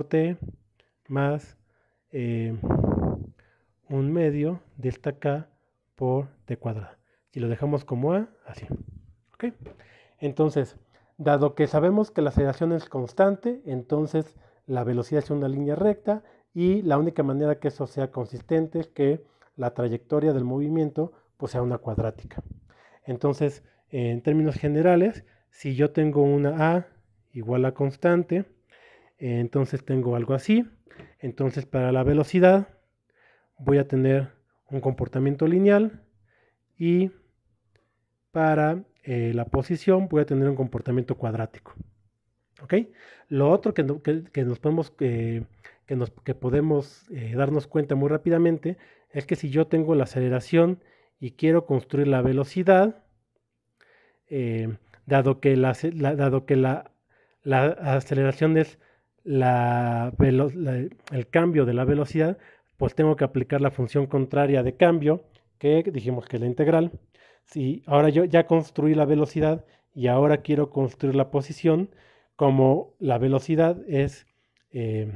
t, más eh, un medio de esta K por T cuadrada. Si lo dejamos como A, así. Entonces, dado que sabemos que la aceleración es constante, entonces la velocidad es una línea recta y la única manera que eso sea consistente es que la trayectoria del movimiento pues sea una cuadrática. Entonces, en términos generales, si yo tengo una A igual a constante, entonces tengo algo así. Entonces para la velocidad voy a tener un comportamiento lineal y para eh, la posición voy a tener un comportamiento cuadrático. Lo otro que, nos podemos, que podemos eh, darnos cuenta muy rápidamente es que si yo tengo la aceleración y quiero construir la velocidad, dado eh, que, dado que la aceleración es la, el cambio de la velocidad, pues tengo que aplicar la función contraria de cambio, que dijimos que es la integral. Si ahora yo ya construí la velocidad y ahora quiero construir la posición, como la velocidad es eh,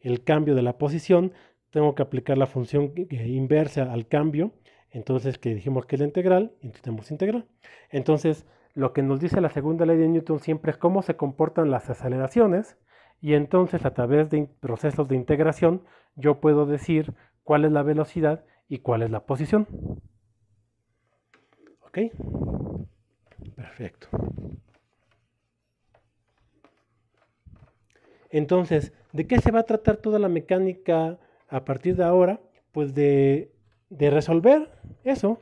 el cambio de la posición, tengo que aplicar la función inversa al cambio, entonces que dijimos que es la integral, entonces tenemos integral. Entonces, lo que nos dice la segunda ley de Newton siempre es cómo se comportan las aceleraciones y entonces a través de procesos de integración yo puedo decir cuál es la velocidad y cuál es la posición. ¿Ok? Perfecto. Entonces, ¿de qué se va a tratar toda la mecánica a partir de ahora? Pues de, resolver eso.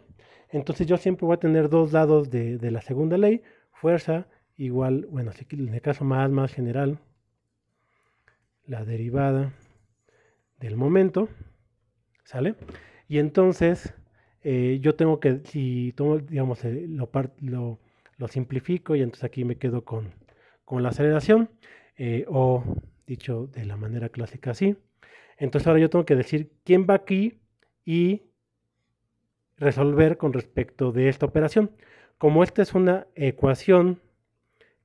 Entonces yo siempre voy a tener dos lados de, la segunda ley, fuerza igual, bueno, en el caso más, más general, la derivada del momento, ¿sale? Y entonces eh, yo tengo que, si tomo, digamos, eh, lo, lo, simplifico y entonces aquí me quedo con, la aceleración, eh, o dicho de la manera clásica así. Entonces ahora yo tengo que decir quién va aquí y resolver con respecto de esta operación. Como esta es una ecuación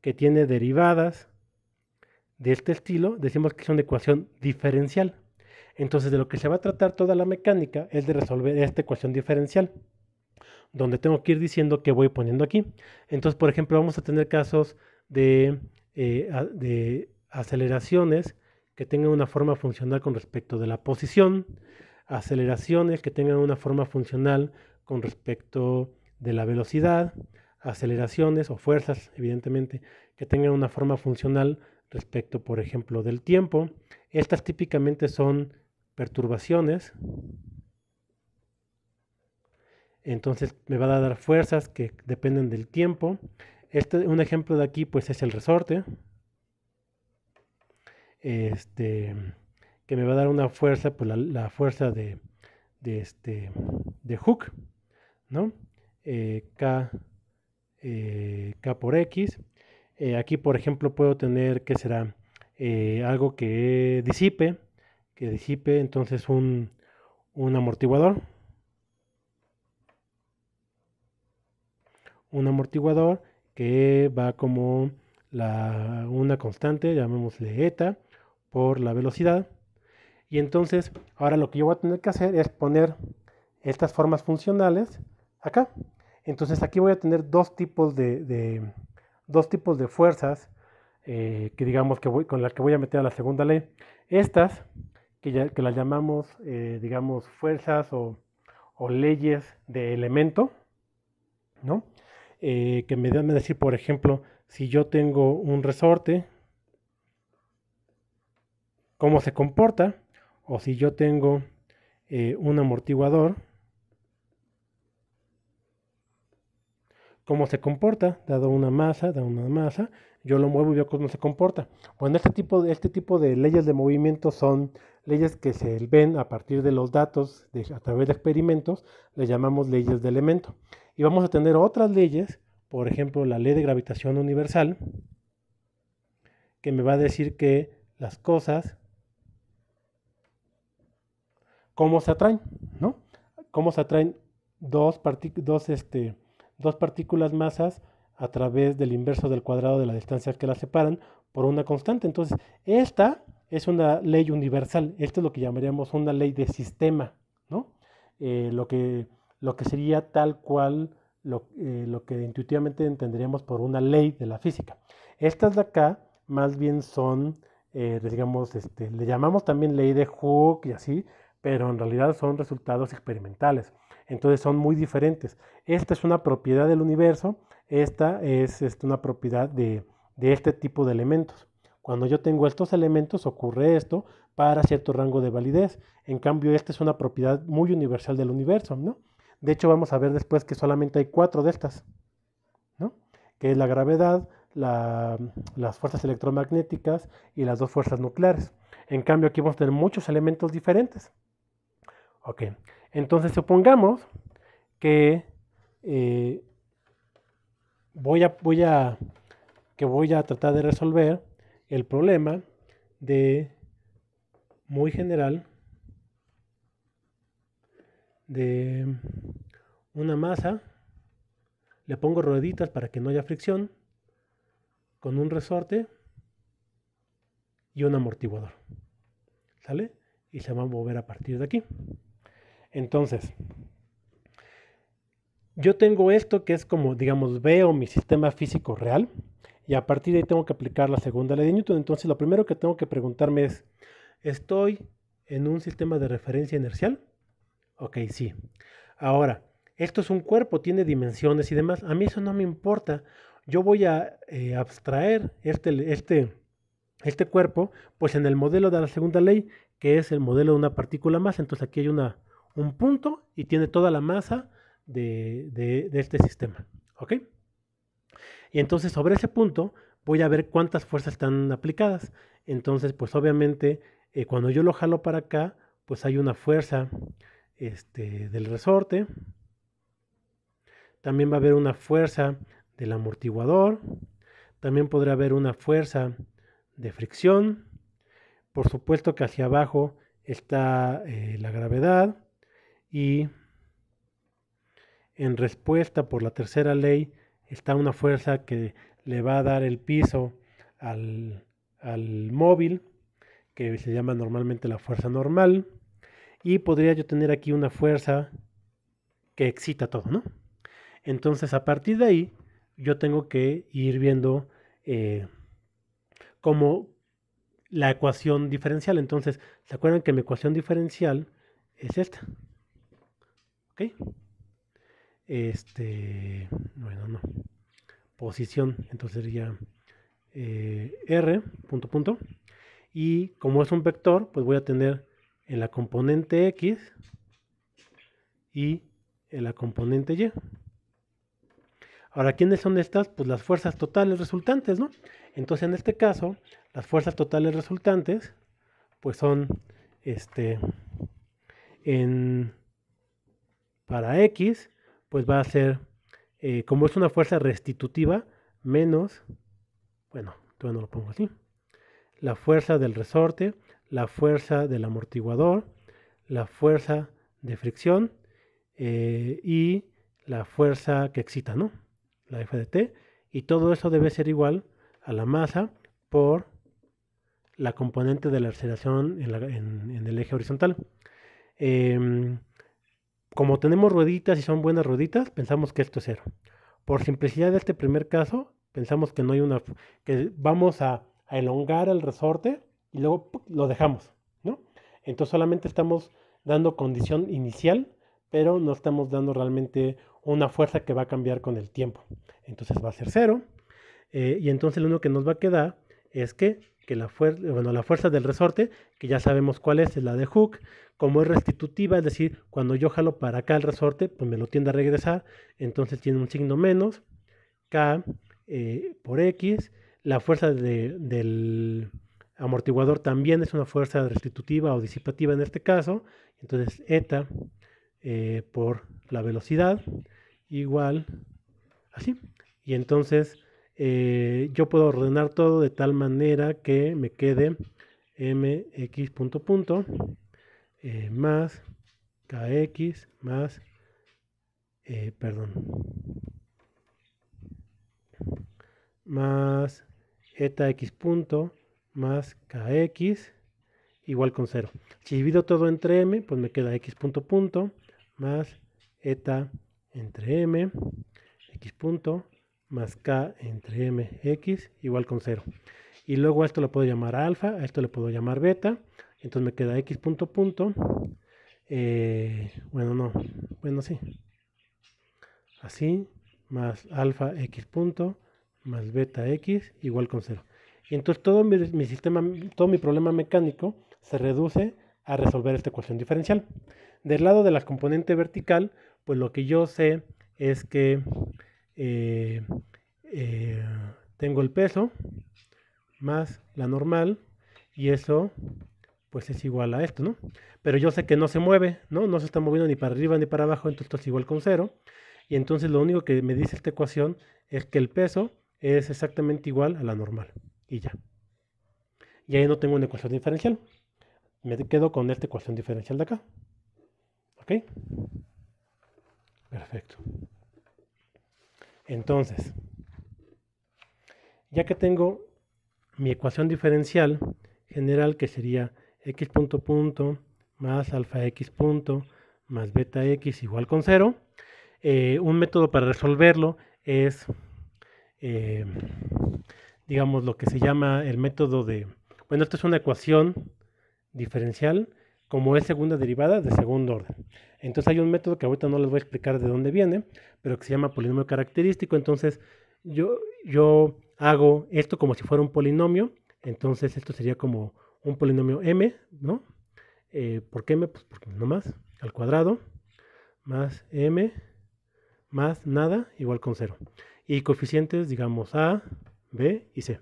que tiene derivadas, de este estilo decimos que es una ecuación diferencial. Entonces de lo que se va a tratar toda la mecánica es de resolver esta ecuación diferencial, donde tengo que ir diciendo que voy poniendo aquí. Entonces, por ejemplo, vamos a tener casos eh, de, aceleraciones que tengan una forma funcional con respecto de la posición, aceleraciones que tengan una forma funcional con respecto de la velocidad, aceleraciones o fuerzas, evidentemente, que tengan una forma funcional respecto, por ejemplo, del tiempo. Estas típicamente son perturbaciones. Entonces me va a dar fuerzas que dependen del tiempo. Este, un ejemplo de aquí pues es el resorte. Este, que me va a dar una fuerza, pues la, fuerza de, este, de hook, ¿no? Eh, K, eh, K por X eh, aquí, por ejemplo, puedo tener, que será? Eh, algo que disipe, que disipe entonces un, amortiguador. Un amortiguador que va como una constante, llamémosle eta, por la velocidad. Y entonces, ahora lo que yo voy a tener que hacer es poner estas formas funcionales acá. Entonces aquí voy a tener dos tipos de dos tipos de fuerzas eh, que digamos que con las que voy a meter a la segunda ley. Estas, que, ya, que las llamamos, eh, digamos, fuerzas o, leyes de elemento, ¿no? Eh, que me dan a decir, por ejemplo, si yo tengo un resorte, cómo se comporta, o si yo tengo un amortiguador, cómo se comporta, dado una masa, dado una masa, yo lo muevo y veo cómo se comporta. Bueno, este, este tipo, de, leyes de movimiento son leyes que se ven a partir de los datos, a través de experimentos, le llamamos leyes de elemento. Y vamos a tener otras leyes, por ejemplo, la ley de gravitación universal, que me va a decir que las cosas, cómo se atraen, ¿no? Cómo se atraen dos, dos este, dos partículas masas a través del inverso del cuadrado de la distancia que las separan por una constante. Entonces, esta es una ley universal, esto es lo que llamaríamos una ley de sistema, ¿no? Eh, lo, que, lo que sería tal cual eh, lo, que intuitivamente entenderíamos por una ley de la física. Estas de acá más bien son, eh, digamos, este, le llamamos también ley de Hooke y así, pero en realidad son resultados experimentales. Entonces son muy diferentes. Esta es una propiedad del universo, esta es, este, una propiedad de, este tipo de elementos. Cuando yo tengo estos elementos ocurre esto para cierto rango de validez. En cambio, esta es una propiedad muy universal del universo, ¿no? De hecho, vamos a ver después que solamente hay cuatro de estas, ¿no? Que es la gravedad, las fuerzas electromagnéticas y las dos fuerzas nucleares. En cambio, aquí vamos a tener muchos elementos diferentes. Ok, entonces supongamos que eh, voy, a, que voy a tratar de resolver el problema de muy general de una masa, le pongo rueditas para que no haya fricción, con un resorte y un amortiguador. ¿Sale? Y se va a mover a partir de aquí. Entonces, yo tengo esto que es como, digamos, veo mi sistema físico real y a partir de ahí tengo que aplicar la segunda ley de Newton. Entonces, lo primero que tengo que preguntarme es, ¿estoy en un sistema de referencia inercial? Ok, sí. Ahora, esto es un cuerpo, tiene dimensiones y demás. A mí eso no me importa. Yo voy a eh, abstraer este, este, este cuerpo, pues en el modelo de la segunda ley, que es el modelo de una partícula más. Entonces, aquí hay una un punto y tiene toda la masa de, este sistema. ¿Ok? Y entonces sobre ese punto voy a ver cuántas fuerzas están aplicadas. Entonces, pues obviamente, eh, cuando yo lo jalo para acá, pues hay una fuerza este, del resorte. También va a haber una fuerza del amortiguador. También podrá haber una fuerza de fricción. Por supuesto que hacia abajo está eh, la gravedad y en respuesta por la tercera ley está una fuerza que le va a dar el piso al, móvil, que se llama normalmente la fuerza normal, y podría yo tener aquí una fuerza que excita todo, ¿no? Entonces a partir de ahí yo tengo que ir viendo eh, cómo como la ecuación diferencial. Entonces, ¿se acuerdan que mi ecuación diferencial es esta? Este, bueno, no. Posición, entonces sería eh, R, punto, punto. Y como es un vector, pues voy a tener en la componente X y en la componente Y. Ahora, ¿quiénes son estas? Pues las fuerzas totales resultantes, ¿no? Entonces, en este caso, las fuerzas totales resultantes, pues son, este, en para X, pues va a ser, eh, como es una fuerza restitutiva, menos, bueno, todavía no lo pongo así, la fuerza del resorte, la fuerza del amortiguador, la fuerza de fricción eh, y la fuerza que excita, ¿no? La F de T. Y todo eso debe ser igual a la masa por la componente de la aceleración en, en el eje horizontal. Eh, como tenemos rueditas y son buenas rueditas, pensamos que esto es cero. Por simplicidad de este primer caso, pensamos que no hay una que vamos a, elongar el resorte y luego lo dejamos, ¿no? Entonces solamente estamos dando condición inicial, pero no estamos dando realmente una fuerza que va a cambiar con el tiempo. Entonces va a ser cero. Eh, y entonces lo único que nos va a quedar es que, la, bueno, la fuerza del resorte, que ya sabemos cuál es, es la de Hook, como es restitutiva, es decir, cuando yo jalo para acá el resorte, pues me lo tiende a regresar, entonces tiene un signo menos, K eh, por X, la fuerza del amortiguador también es una fuerza restitutiva o disipativa en este caso, entonces eta eh, por la velocidad igual así, y entonces eh, yo puedo ordenar todo de tal manera que me quede mx punto punto eh, más kx más, eh, perdón, más eta x punto más kx igual con 0. Si divido todo entre m, pues me queda x punto punto más eta entre m, x punto más k entre m, x igual con 0. Y luego a esto lo puedo llamar alfa, a esto le puedo llamar beta, entonces me queda X punto punto. Eh, bueno, no. Bueno, sí. Así. Más alfa X punto. Más beta X igual con 0. Y entonces todo mi, sistema, todo mi problema mecánico se reduce a resolver esta ecuación diferencial. Del lado de la componente vertical, pues lo que yo sé es que eh, eh, tengo el peso más la normal y eso pues es igual a esto, ¿no? Pero yo sé que no se mueve, ¿no? No se está moviendo ni para arriba ni para abajo, entonces esto es igual con cero. Y entonces lo único que me dice esta ecuación es que el peso es exactamente igual a la normal. Y ya. Y ahí no tengo una ecuación diferencial. Me quedo con esta ecuación diferencial de acá. ¿Ok? Perfecto. Entonces, ya que tengo mi ecuación diferencial general, que sería x punto punto más alfa x punto más beta x igual con cero, eh, un método para resolverlo es, eh, digamos, lo que se llama el método de... Bueno, esto es una ecuación diferencial, como es segunda derivada de segundo orden. Entonces hay un método que ahorita no les voy a explicar de dónde viene, pero que se llama polinomio característico. Entonces yo, yo hago esto como si fuera un polinomio, entonces esto sería como un polinomio m, ¿no? Eh, ¿Por qué m? Pues porque no más, al cuadrado, más m, más nada, igual con cero Y coeficientes, digamos, a, b y c.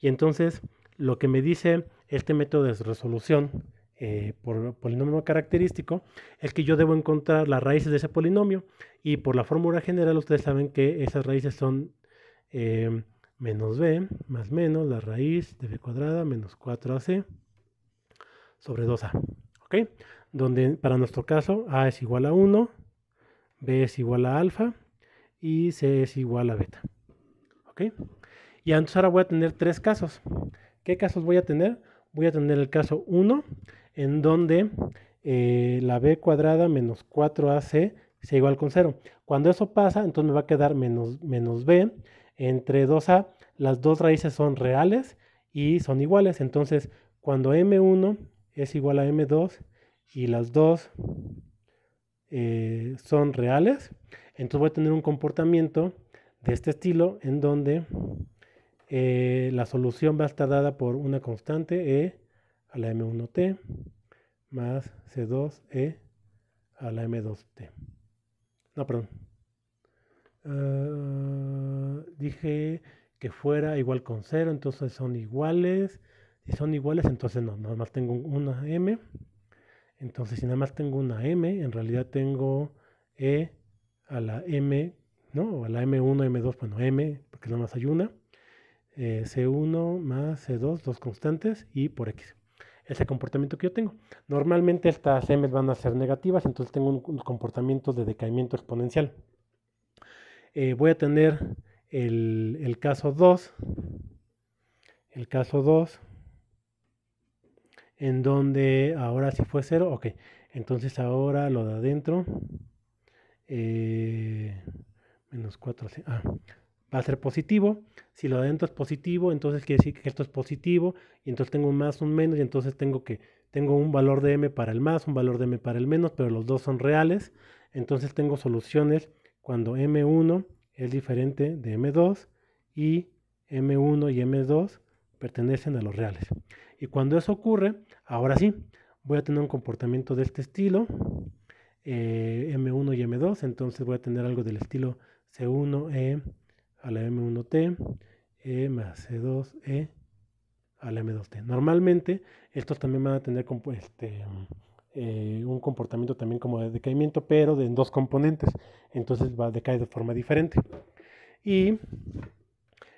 Y entonces, lo que me dice este método de resolución eh, por polinomio característico es que yo debo encontrar las raíces de ese polinomio. Y por la fórmula general, ustedes saben que esas raíces son... Eh, menos b más menos la raíz de b cuadrada menos 4ac sobre 2a. ¿Ok? Donde para nuestro caso a es igual a 1, b es igual a alfa y c es igual a beta. ¿Ok? Y entonces ahora voy a tener tres casos. ¿Qué casos voy a tener? Voy a tener el caso 1, en donde eh, la b cuadrada menos 4ac sea igual con 0. Cuando eso pasa, entonces me va a quedar menos, menos b entre 2A, las dos raíces son reales y son iguales. Entonces, cuando M1 es igual a M2 y las dos eh, son reales, entonces voy a tener un comportamiento de este estilo en donde eh, la solución va a estar dada por una constante E a la M1T más C2E a la M2T. No, perdón. Eh, dije que fuera igual con 0, entonces son iguales. Si son iguales, entonces no, nada más tengo una m. Entonces, si nada más tengo una m, en realidad tengo e a la m, ¿no? O a la m1, m2, bueno, m, porque nada más hay una. Eh, c1 más c2, dos constantes, y por x. Ese comportamiento que yo tengo. Normalmente estas m van a ser negativas, entonces tengo un comportamiento de decaimiento exponencial. Eh, voy a tener el, caso 2, el caso 2, en donde ahora si sí fue 0, ok, entonces ahora lo de adentro, eh, menos 4, ah, va a ser positivo, si lo de adentro es positivo, entonces quiere decir que esto es positivo, y entonces tengo un más, un menos, y entonces tengo que, tengo un valor de m para el más, un valor de m para el menos, pero los dos son reales, entonces tengo soluciones cuando M1 es diferente de M2 y M1 y M2 pertenecen a los reales. Y cuando eso ocurre, ahora sí, voy a tener un comportamiento de este estilo, eh, M1 y M2, entonces voy a tener algo del estilo C1E a la M1T, E más C2E a la M2T. Normalmente estos también van a tener este, eh, un comportamiento también como de decaimiento, pero de, en dos componentes. Entonces va a decaer de forma diferente. Y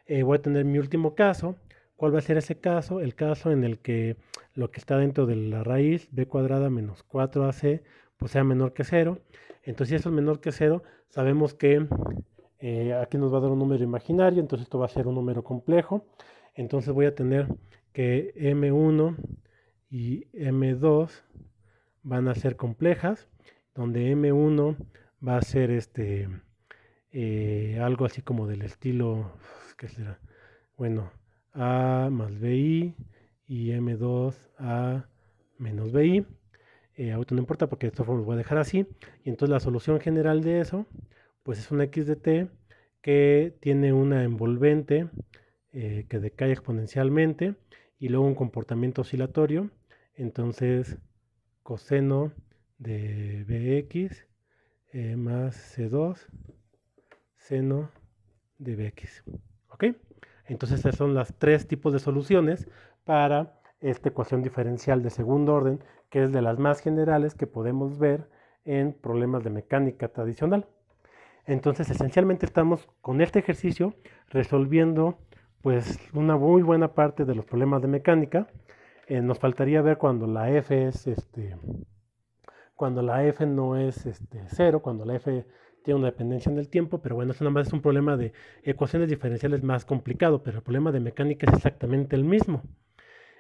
eh, voy a tener mi último caso. ¿Cuál va a ser ese caso? El caso en el que lo que está dentro de la raíz b cuadrada menos 4ac pues sea menor que 0. Entonces si eso es menor que 0, sabemos que eh, aquí nos va a dar un número imaginario, entonces esto va a ser un número complejo. Entonces voy a tener que m1 y m2 van a ser complejas, donde M1 va a ser este eh, algo así como del estilo, que será? Bueno, A más BI y M2 A menos BI. Eh, ahorita no importa porque de lo voy a dejar así. Y entonces la solución general de eso, pues es una X de T que tiene una envolvente eh, que decae exponencialmente y luego un comportamiento oscilatorio. Entonces, coseno de bx eh, más c2 seno de bx. ¿Ok? Entonces esas son las tres tipos de soluciones para esta ecuación diferencial de segundo orden, que es de las más generales que podemos ver en problemas de mecánica tradicional. Entonces, esencialmente estamos con este ejercicio resolviendo pues una muy buena parte de los problemas de mecánica eh, nos faltaría ver cuando la f es este, cuando la f no es este, cero, cuando la f tiene una dependencia en el tiempo, pero bueno, eso nada más es un problema de ecuaciones diferenciales más complicado, pero el problema de mecánica es exactamente el mismo.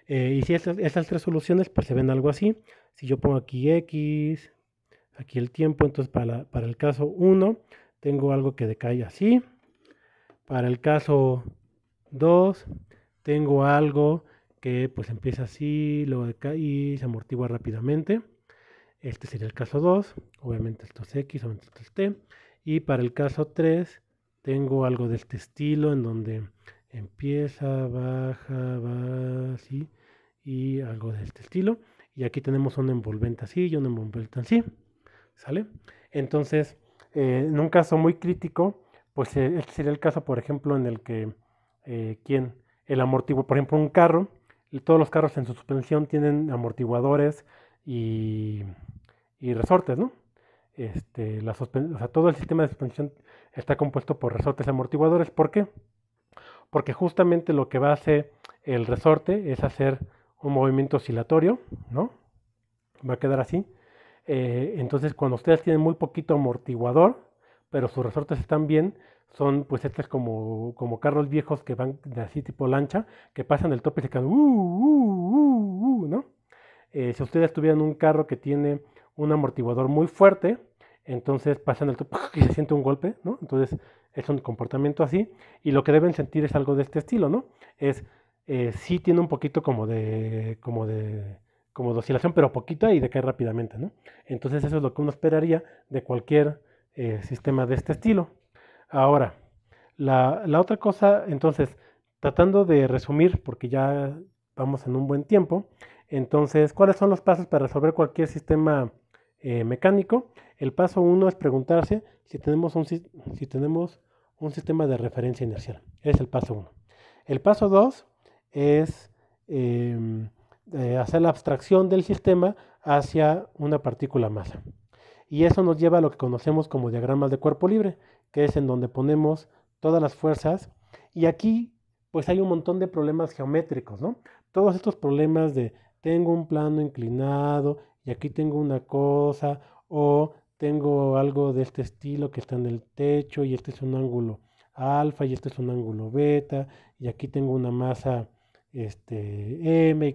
Eh, y si esas tres soluciones pues se ven algo así, si yo pongo aquí x, aquí el tiempo, entonces para, para el caso 1 tengo algo que decae así, para el caso 2 tengo algo que pues empieza así, luego decae y se amortigua rápidamente. Este sería el caso 2, obviamente esto es X, obviamente esto es T. Y para el caso 3 tengo algo de este estilo en donde empieza, baja, va así y algo de este estilo. Y aquí tenemos una envolvente así y una envolvente así. ¿Sale? Entonces, eh, en un caso muy crítico, pues eh, este sería el caso, por ejemplo, en el que, eh, El amortiguo, por ejemplo, un carro todos los carros en su suspensión tienen amortiguadores y, resortes, ¿no? Este, la o sea, todo el sistema de suspensión está compuesto por resortes y amortiguadores. ¿Por qué? Porque justamente lo que va a hacer el resorte es hacer un movimiento oscilatorio, ¿no? Va a quedar así. Eh, entonces, cuando ustedes tienen muy poquito amortiguador, pero sus resortes están bien, son pues estos como, como carros viejos que van de así tipo lancha, que pasan el tope y se caen, uh, uh, uh, ¿no? Eh, si ustedes tuvieran un carro que tiene un amortiguador muy fuerte, entonces pasan el tope y se siente un golpe, ¿no? Entonces es un comportamiento así, y lo que deben sentir es algo de este estilo, ¿no? Es, eh, sí tiene un poquito como de, como de, como de oscilación, pero poquita y decae rápidamente, ¿no? Entonces eso es lo que uno esperaría de cualquier eh, sistema de este estilo. Ahora, la, otra cosa, entonces, tratando de resumir, porque ya vamos en un buen tiempo, entonces, ¿cuáles son los pasos para resolver cualquier sistema eh, mecánico? El paso uno es preguntarse si tenemos, un, si tenemos un sistema de referencia inercial. Es el paso uno. El paso dos es em, eh, hacer la abstracción del sistema hacia una partícula masa. Y eso nos lleva a lo que conocemos como diagramas de cuerpo libre, que es en donde ponemos todas las fuerzas. Y aquí pues hay un montón de problemas geométricos, ¿no? Todos estos problemas de tengo un plano inclinado y aquí tengo una cosa o tengo algo de este estilo que está en el techo y este es un ángulo alfa y este es un ángulo beta y aquí tengo una masa este m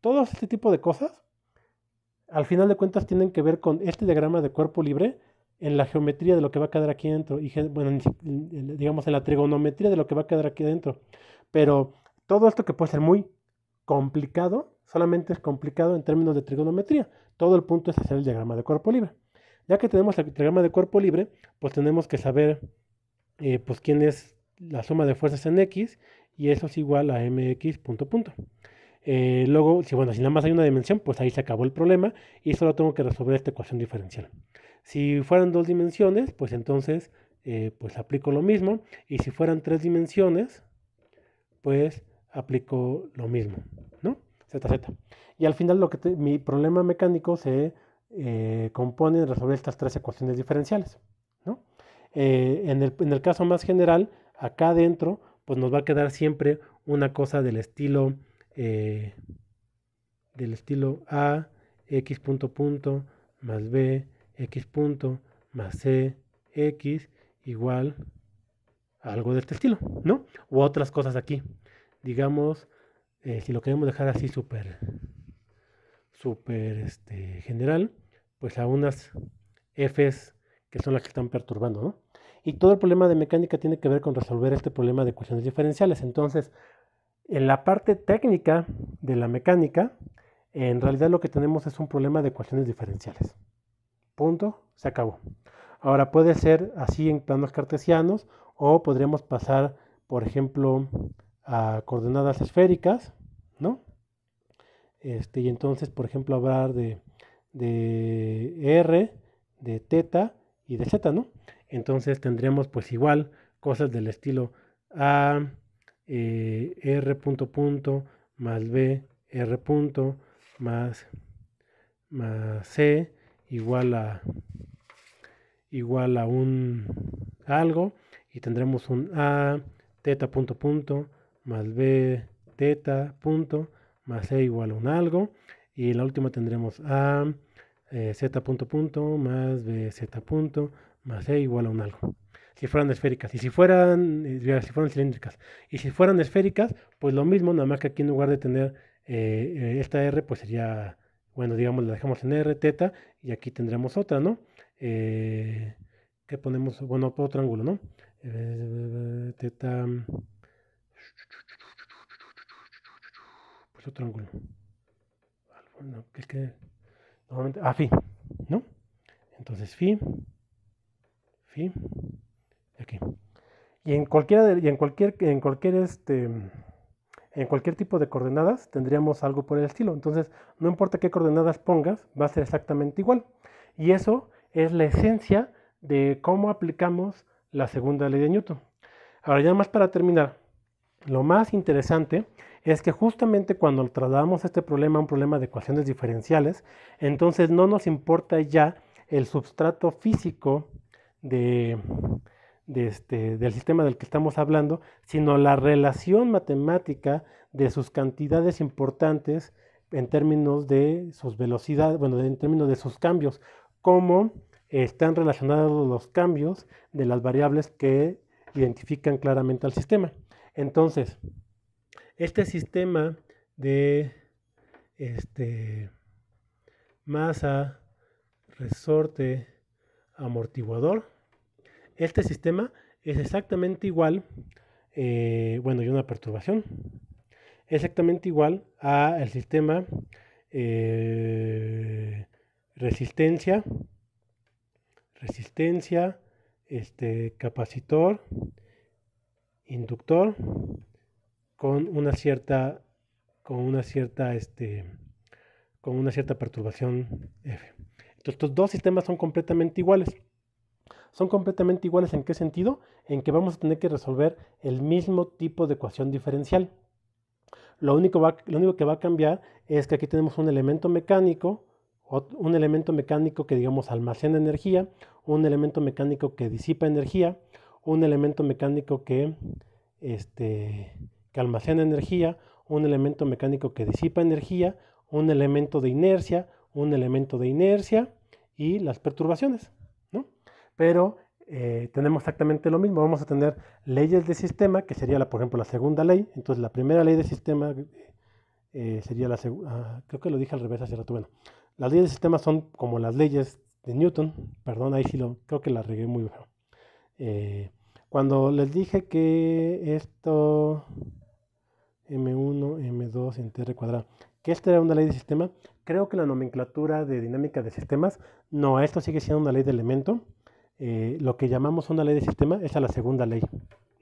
todos todo este tipo de cosas al final de cuentas tienen que ver con este diagrama de cuerpo libre en la geometría de lo que va a quedar aquí dentro, y bueno, digamos en la trigonometría de lo que va a quedar aquí dentro. Pero todo esto que puede ser muy complicado, solamente es complicado en términos de trigonometría. Todo el punto es hacer el diagrama de cuerpo libre. Ya que tenemos el diagrama de cuerpo libre, pues tenemos que saber eh, pues quién es la suma de fuerzas en X y eso es igual a MX punto punto. Eh, luego, si bueno, si nada más hay una dimensión, pues ahí se acabó el problema y solo tengo que resolver esta ecuación diferencial. Si fueran dos dimensiones, pues entonces eh, pues aplico lo mismo. Y si fueran tres dimensiones, pues aplico lo mismo, ¿no? ZZ. Y al final lo que mi problema mecánico se eh, compone de resolver estas tres ecuaciones diferenciales, ¿no? en, el, en el caso más general, acá adentro, pues nos va a quedar siempre una cosa del estilo eh, del estilo A, X punto punto más B, X punto más C, X igual algo de este estilo, ¿no? U otras cosas aquí. Digamos, eh, si lo queremos dejar así súper, súper este, general, pues a unas Fs que son las que están perturbando, ¿no? Y todo el problema de mecánica tiene que ver con resolver este problema de ecuaciones diferenciales. Entonces, en la parte técnica de la mecánica, en realidad lo que tenemos es un problema de ecuaciones diferenciales. Punto, se acabó. Ahora puede ser así en planos cartesianos o podríamos pasar, por ejemplo, a coordenadas esféricas, ¿no? Este, y entonces, por ejemplo, hablar de, de R, de teta y de Z, ¿no? Entonces tendremos pues igual cosas del estilo A, eh, r punto punto más b r punto más, más c igual a igual a un algo y tendremos un a teta punto punto más b teta punto más c igual a un algo y la última tendremos a eh, z punto punto más b z punto más c igual a un algo si fueran esféricas. Y si fueran, eh, si fueran cilíndricas. Y si fueran esféricas, pues lo mismo, nada más que aquí en lugar de tener eh, eh, esta R, pues sería, bueno, digamos, la dejamos en R, teta, y aquí tendremos otra, ¿no? qué que ponemos, bueno, otro ángulo, ¿no? teta. Pues otro ángulo. No, es que normalmente, ah, fi, ¿no? Entonces, fi, fi. Y en cualquiera y en cualquier, en cualquier este, en cualquier tipo de coordenadas tendríamos algo por el estilo. Entonces, no importa qué coordenadas pongas, va a ser exactamente igual. Y eso es la esencia de cómo aplicamos la segunda ley de Newton. Ahora ya más para terminar, lo más interesante es que justamente cuando trasladamos este problema a un problema de ecuaciones diferenciales, entonces no nos importa ya el substrato físico de, este, del sistema del que estamos hablando, sino la relación matemática de sus cantidades importantes en términos de sus velocidades, bueno, en términos de sus cambios, cómo están relacionados los cambios de las variables que identifican claramente al sistema. Entonces, este sistema de este, masa, resorte, amortiguador, este sistema es exactamente igual, eh, bueno, y una perturbación, exactamente igual al sistema eh, resistencia, resistencia, este, capacitor, inductor, con una cierta, con una cierta, este, con una cierta perturbación F. Entonces, estos dos sistemas son completamente iguales son completamente iguales en qué sentido? En que vamos a tener que resolver el mismo tipo de ecuación diferencial. Lo único, lo que va a cambiar es que aquí tenemos un elemento mecánico, un elemento mecánico que digamos almacena energía, un elemento mecánico que disipa energía, un elemento mecánico que, este, que almacena energía, un elemento mecánico que disipa energía, un elemento de inercia, un elemento de inercia y las perturbaciones pero eh, tenemos exactamente lo mismo. Vamos a tener leyes de sistema, que sería, la, por ejemplo, la segunda ley. Entonces, la primera ley de sistema eh, sería la segunda. Ah, creo que lo dije al revés hace rato. Bueno, las leyes de sistema son como las leyes de Newton. Perdón, ahí sí lo. Creo que la regué muy bien. Eh, cuando les dije que esto. M1, M2, en TR cuadrado. Que esta era una ley de sistema. Creo que la nomenclatura de dinámica de sistemas. No, esto sigue siendo una ley de elemento eh, lo que llamamos una ley de sistema es a la segunda ley,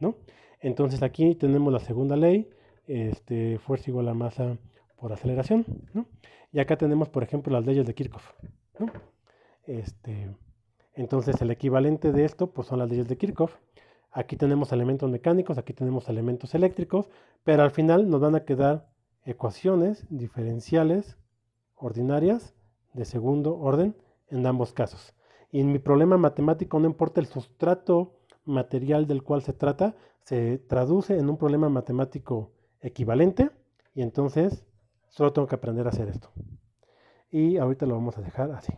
¿no? Entonces aquí tenemos la segunda ley, este, fuerza igual a masa por aceleración, Y acá tenemos, por ejemplo, las leyes de Kirchhoff, este, entonces el equivalente de esto, pues son las leyes de Kirchhoff. Aquí tenemos elementos mecánicos, aquí tenemos elementos eléctricos, pero al final nos van a quedar ecuaciones diferenciales ordinarias de segundo orden en ambos casos. Y en mi problema matemático no importa el sustrato material del cual se trata, se traduce en un problema matemático equivalente y entonces solo tengo que aprender a hacer esto. Y ahorita lo vamos a dejar así.